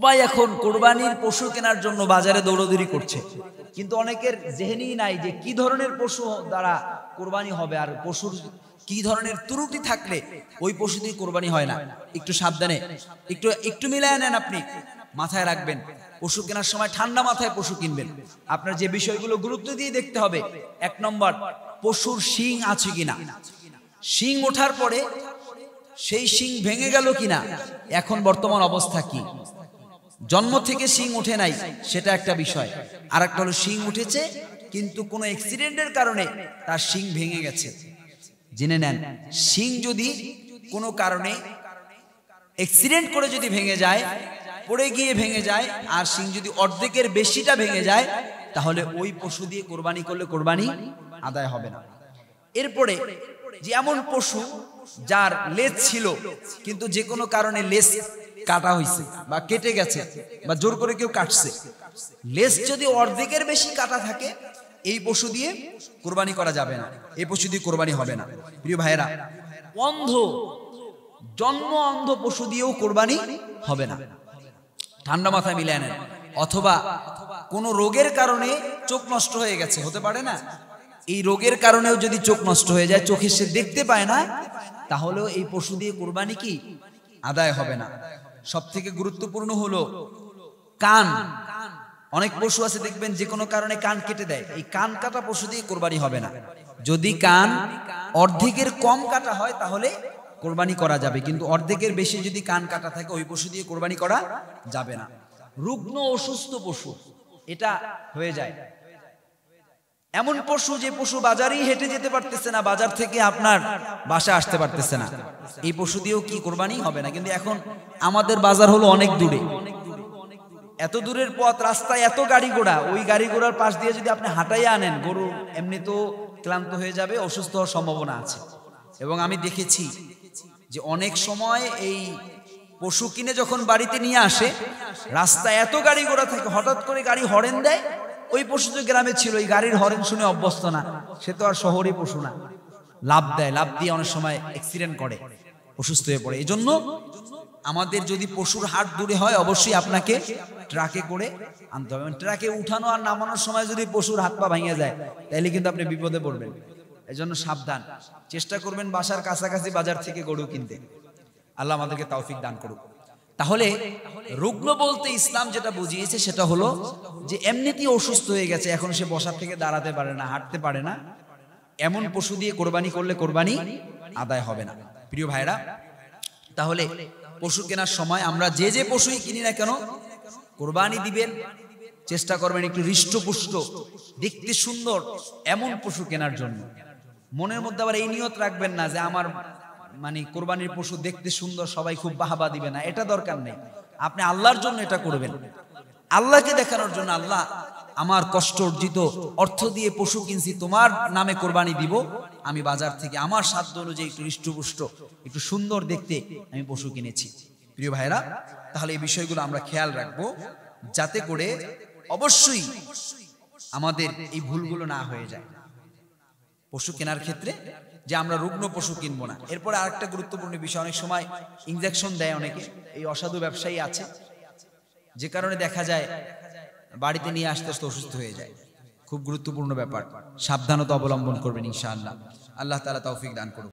সবাই এখন কোরবানির পশু কেনার জন্য বাজারে দৌড়দৌড়ি করছে কিন্তু অনেকের জেহেনি নাই যে কি ধরনের পশু দ্বারা কোরবানি হবে আর পশুর কি ধরনের ত্রুটি থাকলে ওই পশু দিয়ে কোরবানি হয় না একটু সাবধানে একটু একটু মিলায় নেন আপনি মাথায় রাখবেন পশু কেনার সময় ঠান্ডা মাথায় পশু কিনবেন আপনার যে বিষয়গুলো গুরুত্ব দিয়ে দেখতে হবে এক নম্বর পশুর শিং আছে কিনা শিং ওঠার পরে সেই শিং ভেঙে গেল কিনা এখন বর্তমান অবস্থা কি জন্ম থেকে শিং উঠে নাই সেটা একটা বিষয় আর একটা হলো শিং উঠেছে কিন্তু কোনো অ্যাক্সিডেন্টের কারণে তার শিং ভেঙে গেছে জেনে নেন শিং যদি কোনো কারণে অ্যাক্সিডেন্ট করে যদি ভেঙে যায় পড়ে গিয়ে ভেঙে যায় আর শিং যদি অর্ধেকের বেশিটা ভেঙে যায় তাহলে ওই পশু দিয়ে কোরবানি করলে কোরবানি আদায় হবে না এরপরে যে এমন পশু যার লেজ ছিল কিন্তু যে কোনো কারণে লেজ কাটা হয়েছে বা কেটে গেছে বা জোর করে কেউ কাটছে লেস যদি অর্ধেকের বেশি কাটা থাকে এই পশু দিয়ে কোরবানি করা যাবে না এই পশু দিয়ে কোরবানি হবে না প্রিয় ভাইয়েরা অন্ধ জন্ম অন্ধ পশু দিয়েও কোরবানি হবে না ঠান্ডা মাথায় মিলে না অথবা কোনো রোগের কারণে চোখ নষ্ট হয়ে গেছে হতে পারে না এই রোগের কারণেও যদি চোখ নষ্ট হয়ে যায় চোখে সে দেখতে পায় না তাহলেও এই পশু দিয়ে কোরবানি কি আদায় হবে না সব থেকে গুরুত্বপূর্ণ হলো কান অনেক পশু আছে দেখবেন যে কোনো কারণে কান কেটে দেয় এই কান কাটা পশু দিয়ে কোরবানি হবে না যদি কান অর্ধেকের কম কাটা হয় তাহলে কোরবানি করা যাবে কিন্তু অর্ধেকের বেশি যদি কান কাটা থাকে ওই পশু দিয়ে কোরবানি করা যাবে না রুগ্ন অসুস্থ পশু এটা হয়ে যায় এমন পশু যে পশু বাজারেই হেঁটে যেতে পারতেছে না বাজার থেকে আপনার বাসা আসতে পারতেছে না এই পশু দিয়েও কি কোরবানি হবে না কিন্তু এখন আমাদের বাজার হলো অনেক দূরে এত দূরের পথ রাস্তায় এত গাড়ি ঘোড়া ওই গাড়ি ঘোড়ার পাশ দিয়ে যদি আপনি হাঁটাই আনেন গরু এমনি তো ক্লান্ত হয়ে যাবে অসুস্থ হওয়ার সম্ভাবনা আছে এবং আমি দেখেছি যে অনেক সময় এই পশু কিনে যখন বাড়িতে নিয়ে আসে রাস্তায় এত গাড়ি ঘোড়া থাকে হঠাৎ করে গাড়ি হরেন দেয় ওই পশু যে গ্রামে ছিল ওই গাড়ির হরেন শুনে অভ্যস্ত না সে তো আর শহরে পশু না লাভ দেয় লাভ দিয়ে অনেক সময় অ্যাক্সিডেন্ট করে অসুস্থ হয়ে পড়ে এই জন্য আমাদের যদি পশুর হাট দূরে হয় অবশ্যই আপনাকে ট্রাকে করে আনতে হবে ট্রাকে উঠানো আর নামানোর সময় যদি পশুর হাত পা ভাঙিয়ে যায় তাহলে কিন্তু আপনি বিপদে পড়বেন এই জন্য সাবধান চেষ্টা করবেন বাসার কাছাকাছি বাজার থেকে গরু কিনতে আল্লাহ আমাদেরকে তৌফিক দান করুক তাহলে রুগ্ন বলতে ইসলাম যেটা বুঝিয়েছে সেটা হলো যে এমনিতেই অসুস্থ হয়ে গেছে এখন সে বসার থেকে দাঁড়াতে পারে না হাঁটতে পারে না এমন পশু দিয়ে কোরবানি করলে কোরবানি আদায় হবে না প্রিয় ভাইরা তাহলে পশু কেনার সময় আমরা যে যে পশুই কিনি না কেন কোরবানি দিবেন চেষ্টা করবেন একটু হৃষ্টপুষ্ট দেখতে সুন্দর এমন পশু কেনার জন্য মনের মধ্যে আবার এই নিয়ত রাখবেন না যে আমার মানে কোরবানির পশু দেখতে সুন্দর সবাই খুব বাহাবা দিবে না এটা দরকার নেই আপনি আল্লাহর জন্য এটা করবেন আল্লাহকে দেখানোর জন্য আল্লাহ আমার কষ্ট অর্জিত অর্থ দিয়ে পশু কিনছি তোমার নামে কোরবানি দিব আমি বাজার থেকে আমার সাধ্য অনুযায়ী একটু হৃষ্টপুষ্ট একটু সুন্দর দেখতে আমি পশু কিনেছি প্রিয় ভাইরা তাহলে এই বিষয়গুলো আমরা খেয়াল রাখবো যাতে করে অবশ্যই আমাদের এই ভুলগুলো না হয়ে যায় পশু কেনার ক্ষেত্রে যে আমরা রুগ্ন পশু কিনবো না এরপরে আরেকটা গুরুত্বপূর্ণ বিষয় অনেক সময় ইঞ্জেকশন দেয় অনেকে এই অসাধু ব্যবসায়ী আছে যে কারণে দেখা যায় বাড়িতে নিয়ে আসতে আসতে অসুস্থ হয়ে যায় খুব গুরুত্বপূর্ণ ব্যাপার সাবধানতা অবলম্বন করবেন ইনশাআল্লাহ আল্লাহ তালা তৌফিক দান করুন